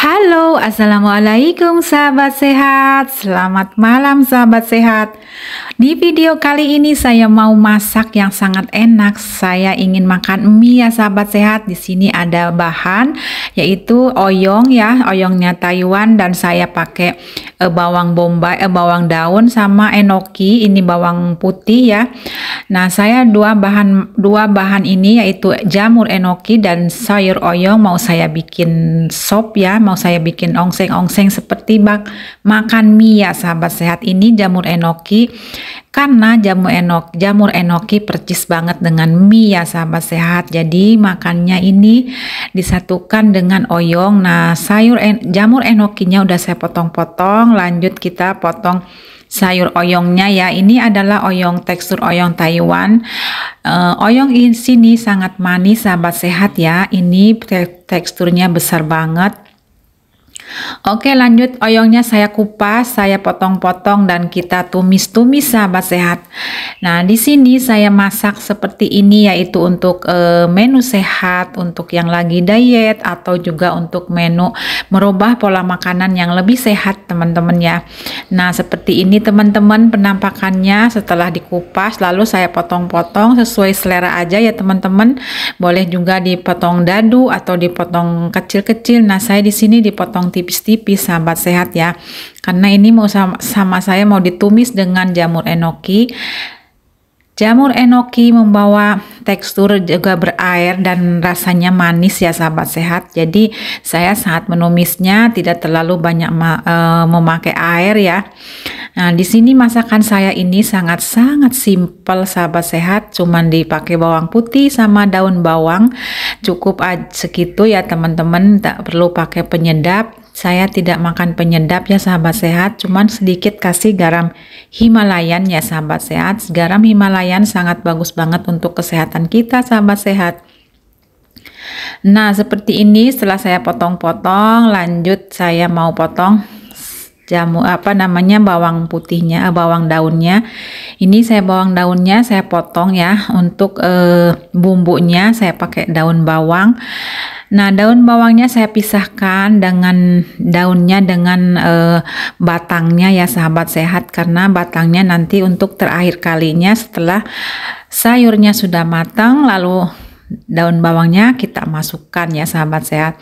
Halo, Assalamualaikum sahabat sehat Selamat malam sahabat sehat Di video kali ini saya mau masak yang sangat enak Saya ingin makan mie ya sahabat sehat Di sini ada bahan yaitu oyong ya Oyongnya Taiwan dan saya pakai e, bawang bombay, e, bawang daun sama enoki Ini bawang putih ya Nah saya dua bahan, dua bahan ini yaitu jamur enoki dan sayur oyong Mau saya bikin sop ya mau saya bikin ongseng-ongseng seperti bak makan mie ya sahabat sehat ini jamur enoki karena jamur enok jamur enoki percis banget dengan mie ya sahabat sehat jadi makannya ini disatukan dengan oyong nah sayur en, jamur enokinya udah saya potong-potong lanjut kita potong sayur oyongnya ya. Ini adalah oyong tekstur oyong Taiwan. Uh, oyong ini sini sangat manis, sahabat sehat ya. Ini teksturnya besar banget. Oke lanjut oyongnya saya kupas, saya potong-potong dan kita tumis-tumis sahabat sehat. Nah di sini saya masak seperti ini yaitu untuk e, menu sehat, untuk yang lagi diet atau juga untuk menu merubah pola makanan yang lebih sehat teman-teman ya. Nah seperti ini teman-teman penampakannya setelah dikupas lalu saya potong-potong sesuai selera aja ya teman-teman. Boleh juga dipotong dadu atau dipotong kecil-kecil. Nah saya di sini dipotong tipis-tipis sahabat sehat ya. Karena ini mau sama, sama saya mau ditumis dengan jamur enoki Jamur enoki membawa tekstur juga berair dan rasanya manis ya sahabat sehat. Jadi saya saat menumisnya tidak terlalu banyak e, memakai air ya. Nah, di sini masakan saya ini sangat-sangat simpel sahabat sehat, cuman dipakai bawang putih sama daun bawang. Cukup segitu ya teman-teman, tak perlu pakai penyedap saya tidak makan penyedap ya sahabat sehat, cuman sedikit kasih garam Himalayan ya sahabat sehat. Garam Himalayan sangat bagus banget untuk kesehatan kita sahabat sehat. Nah, seperti ini setelah saya potong-potong, lanjut saya mau potong jamu apa namanya bawang putihnya, eh, bawang daunnya. Ini saya bawang daunnya saya potong ya untuk e, bumbunya saya pakai daun bawang Nah, daun bawangnya saya pisahkan dengan daunnya dengan e, batangnya ya sahabat sehat karena batangnya nanti untuk terakhir kalinya setelah sayurnya sudah matang lalu daun bawangnya kita masukkan ya sahabat sehat.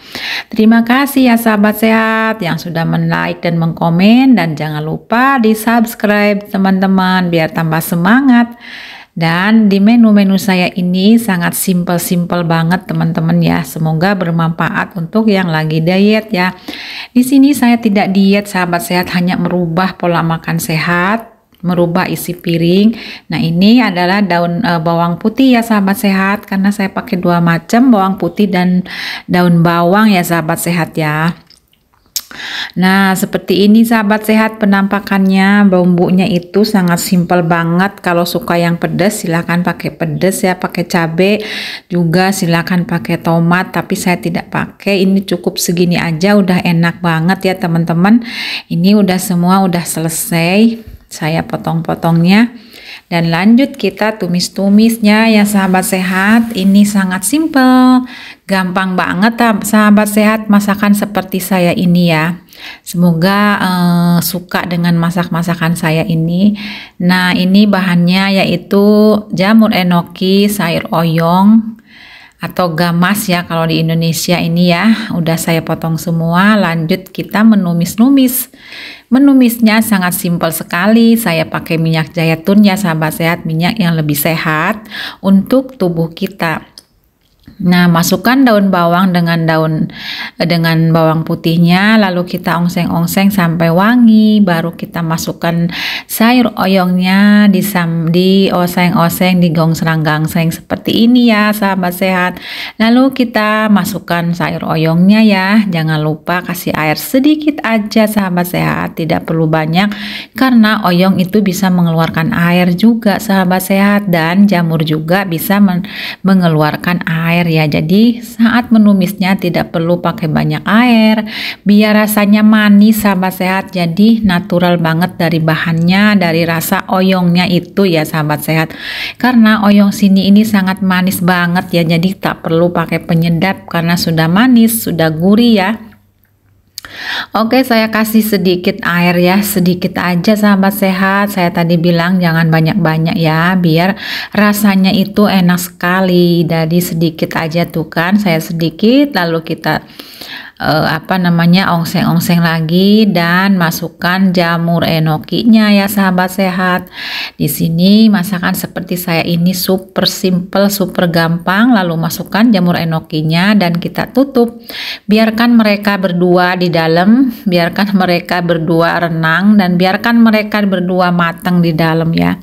Terima kasih ya sahabat sehat yang sudah men-like dan mengkomen dan jangan lupa di-subscribe teman-teman biar tambah semangat. Dan di menu-menu saya ini sangat simpel-simpel banget teman-teman ya. Semoga bermanfaat untuk yang lagi diet ya. Di sini saya tidak diet sahabat sehat hanya merubah pola makan sehat merubah isi piring. Nah, ini adalah daun e, bawang putih ya sahabat sehat karena saya pakai dua macam bawang putih dan daun bawang ya sahabat sehat ya. Nah, seperti ini sahabat sehat penampakannya. Bumbunya itu sangat simpel banget. Kalau suka yang pedas silahkan pakai pedas ya, pakai cabe juga silahkan pakai tomat, tapi saya tidak pakai. Ini cukup segini aja udah enak banget ya, teman-teman. Ini udah semua udah selesai saya potong-potongnya dan lanjut kita tumis-tumisnya ya sahabat sehat ini sangat simple gampang banget ah, sahabat sehat masakan seperti saya ini ya semoga eh, suka dengan masak-masakan saya ini nah ini bahannya yaitu jamur enoki sayur oyong atau gamas ya kalau di Indonesia ini ya udah saya potong semua lanjut kita menumis-numis menumisnya sangat simpel sekali saya pakai minyak zaitun ya sahabat sehat minyak yang lebih sehat untuk tubuh kita Nah, masukkan daun bawang dengan daun eh, dengan bawang putihnya lalu kita ongseng-ongseng sampai wangi, baru kita masukkan sayur oyongnya disam di oseng-oseng di gong seng seperti ini ya, sahabat sehat. Lalu kita masukkan sayur oyongnya ya. Jangan lupa kasih air sedikit aja sahabat sehat, tidak perlu banyak karena oyong itu bisa mengeluarkan air juga sahabat sehat dan jamur juga bisa mengeluarkan air ya jadi saat menumisnya tidak perlu pakai banyak air biar rasanya manis sahabat sehat jadi natural banget dari bahannya dari rasa oyongnya itu ya sahabat sehat karena oyong sini ini sangat manis banget ya jadi tak perlu pakai penyedap karena sudah manis sudah gurih ya Oke, saya kasih sedikit air ya, sedikit aja sahabat sehat. Saya tadi bilang jangan banyak-banyak ya, biar rasanya itu enak sekali. Jadi sedikit aja tuh kan, saya sedikit lalu kita eh, apa namanya ongseng-ongseng lagi dan masukkan jamur enokinya ya sahabat sehat. Di sini masakan seperti saya ini super simple, super gampang. Lalu masukkan jamur enokinya dan kita tutup. Biarkan mereka berdua di dalam, biarkan mereka berdua renang dan biarkan mereka berdua matang di dalam ya.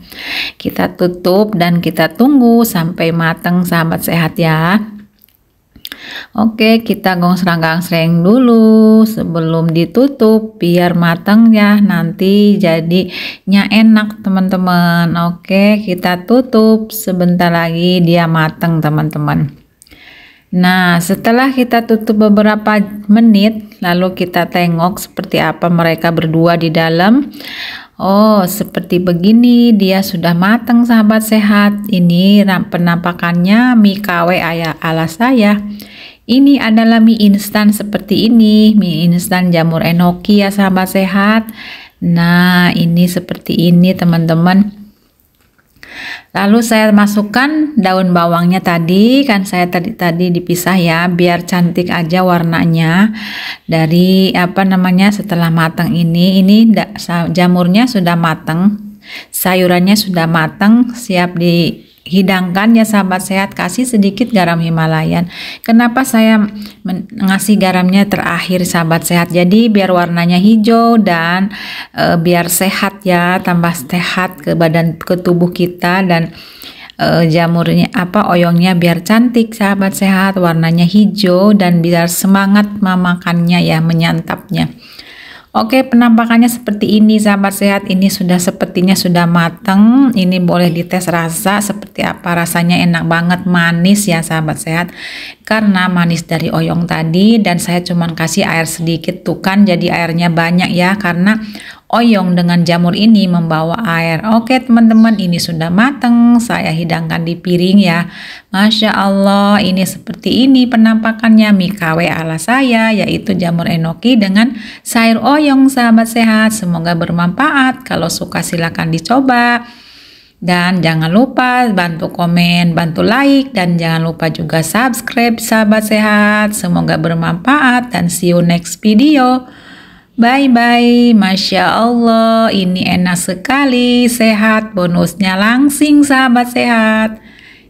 Kita tutup dan kita tunggu sampai matang sahabat sehat ya. Oke, kita gong seranggang-sereng dulu sebelum ditutup biar matang ya. Nanti jadinya enak, teman-teman. Oke, kita tutup sebentar lagi dia matang, teman-teman. Nah, setelah kita tutup beberapa menit, lalu kita tengok seperti apa mereka berdua di dalam. Oh, seperti begini dia sudah matang sahabat sehat. Ini penampakannya mie kawe ala saya. Ini adalah mie instan seperti ini, mie instan jamur enoki ya sahabat sehat. Nah, ini seperti ini teman-teman. Lalu saya masukkan daun bawangnya tadi, kan saya tadi tadi dipisah ya, biar cantik aja warnanya. Dari apa namanya setelah matang ini, ini jamurnya sudah matang, sayurannya sudah matang, siap di hidangkan ya sahabat sehat kasih sedikit garam Himalayan. Kenapa saya ngasih garamnya terakhir sahabat sehat? Jadi biar warnanya hijau dan e, biar sehat ya, tambah sehat ke badan ke tubuh kita dan e, jamurnya apa oyongnya biar cantik sahabat sehat, warnanya hijau dan biar semangat memakannya ya, menyantapnya. Oke, penampakannya seperti ini sahabat sehat. Ini sudah sepertinya sudah mateng. Ini boleh dites rasa seperti apa rasanya enak banget manis ya sahabat sehat. Karena manis dari oyong tadi dan saya cuman kasih air sedikit tuh kan jadi airnya banyak ya karena Oyong dengan jamur ini membawa air. Oke teman-teman ini sudah mateng. Saya hidangkan di piring ya. Masya Allah ini seperti ini penampakannya mie ala saya yaitu jamur enoki dengan sayur oyong sahabat sehat. Semoga bermanfaat. Kalau suka silakan dicoba. Dan jangan lupa bantu komen, bantu like, dan jangan lupa juga subscribe sahabat sehat. Semoga bermanfaat dan see you next video. Bye-bye, Masya Allah, ini enak sekali, sehat, bonusnya langsing sahabat sehat.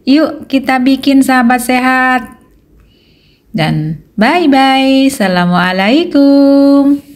Yuk kita bikin sahabat sehat. Dan bye-bye, Assalamualaikum.